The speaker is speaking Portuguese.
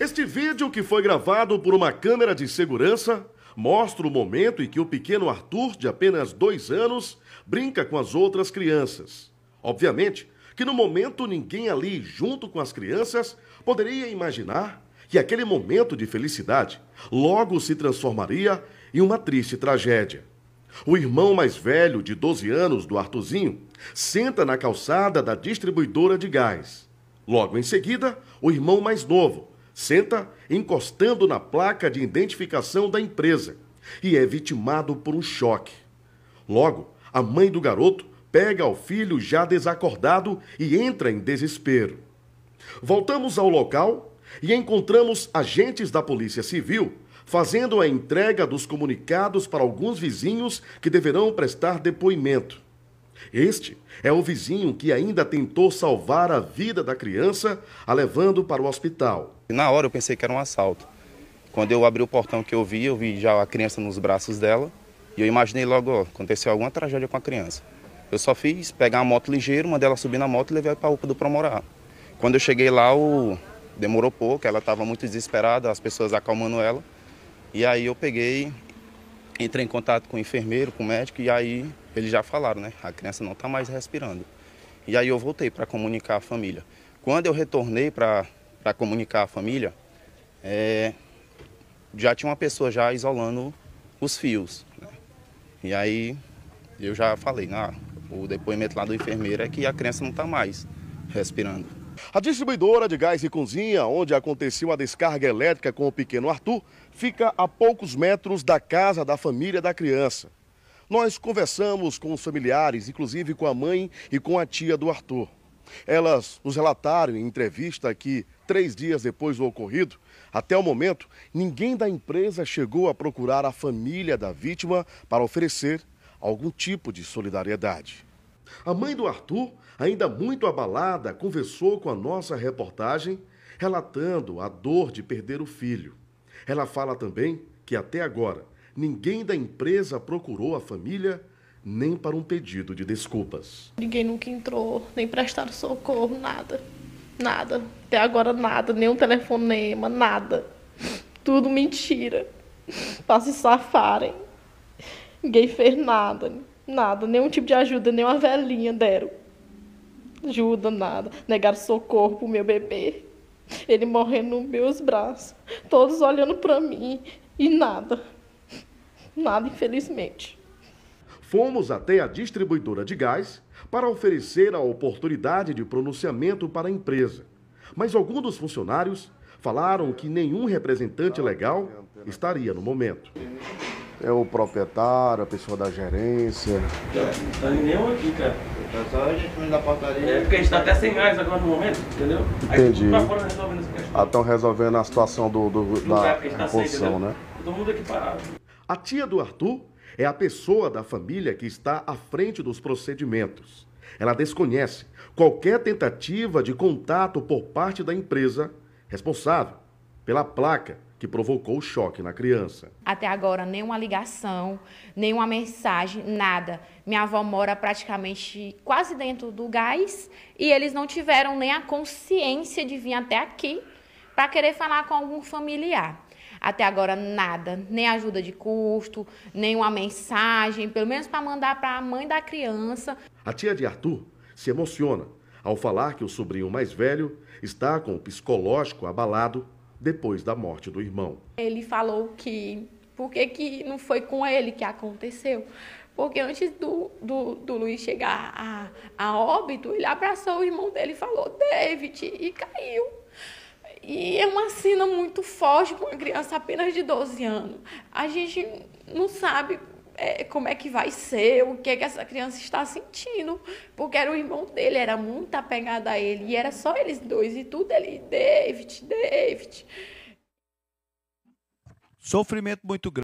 Este vídeo, que foi gravado por uma câmera de segurança, mostra o momento em que o pequeno Arthur, de apenas dois anos, brinca com as outras crianças. Obviamente que no momento ninguém ali, junto com as crianças, poderia imaginar que aquele momento de felicidade logo se transformaria em uma triste tragédia. O irmão mais velho, de 12 anos, do Arthurzinho, senta na calçada da distribuidora de gás. Logo em seguida, o irmão mais novo, senta encostando na placa de identificação da empresa e é vitimado por um choque. Logo, a mãe do garoto pega o filho já desacordado e entra em desespero. Voltamos ao local e encontramos agentes da Polícia Civil fazendo a entrega dos comunicados para alguns vizinhos que deverão prestar depoimento. Este é o vizinho que ainda tentou salvar a vida da criança, a levando para o hospital. Na hora eu pensei que era um assalto. Quando eu abri o portão que eu vi, eu vi já a criança nos braços dela e eu imaginei logo, ó, aconteceu alguma tragédia com a criança. Eu só fiz pegar a moto ligeiro, mandei ela subir na moto e levei para a UPA do Promorar. Quando eu cheguei lá, o... demorou pouco, ela estava muito desesperada, as pessoas acalmando ela. E aí eu peguei, entrei em contato com o enfermeiro, com o médico, e aí eles já falaram, né? A criança não está mais respirando. E aí eu voltei para comunicar a família. Quando eu retornei para comunicar a família, é, já tinha uma pessoa já isolando os fios. Né? E aí eu já falei, ah, o depoimento lá do enfermeiro é que a criança não está mais respirando. A distribuidora de gás e cozinha, onde aconteceu a descarga elétrica com o pequeno Arthur, fica a poucos metros da casa da família da criança. Nós conversamos com os familiares, inclusive com a mãe e com a tia do Arthur. Elas nos relataram em entrevista que, três dias depois do ocorrido, até o momento, ninguém da empresa chegou a procurar a família da vítima para oferecer algum tipo de solidariedade. A mãe do Arthur, ainda muito abalada, conversou com a nossa reportagem, relatando a dor de perder o filho. Ela fala também que até agora ninguém da empresa procurou a família nem para um pedido de desculpas. Ninguém nunca entrou, nem prestaram socorro, nada. Nada. Até agora nada, nem um telefonema, nada. Tudo mentira. Para se safarem. Ninguém fez nada, nada, nenhum tipo de ajuda, nem uma velhinha deram. Ajuda, nada. Negaram socorro pro meu bebê. Ele morrendo nos meus braços. Todos olhando para mim e nada. Nada, infelizmente. Fomos até a distribuidora de gás para oferecer a oportunidade de pronunciamento para a empresa. Mas alguns dos funcionários falaram que nenhum representante legal estaria no momento. É o proprietário, a pessoa da gerência. Não tá nenhum aqui, cara. Tá só a gente da portaria. É, porque a gente tá até sem gás agora no momento, entendeu? Entendi. Aí, fora, resolvendo Ah, estão resolvendo a situação do, do, da é, tá né? Todo mundo aqui parado. A tia do Arthur é a pessoa da família que está à frente dos procedimentos. Ela desconhece qualquer tentativa de contato por parte da empresa responsável pela placa que provocou o choque na criança. Até agora, nenhuma ligação, nenhuma mensagem, nada. Minha avó mora praticamente quase dentro do gás e eles não tiveram nem a consciência de vir até aqui para querer falar com algum familiar. Até agora nada, nem ajuda de custo, nem uma mensagem, pelo menos para mandar para a mãe da criança. A tia de Arthur se emociona ao falar que o sobrinho mais velho está com o psicológico abalado depois da morte do irmão. Ele falou que por que, que não foi com ele que aconteceu? Porque antes do, do, do Luiz chegar a, a óbito, ele abraçou o irmão dele e falou: David, e caiu. E é uma cena muito forte para uma criança apenas de 12 anos. A gente não sabe é, como é que vai ser, o que é que essa criança está sentindo, porque era o irmão dele, era muito apegado a ele, e era só eles dois, e tudo ele, David, David. Sofrimento muito grande.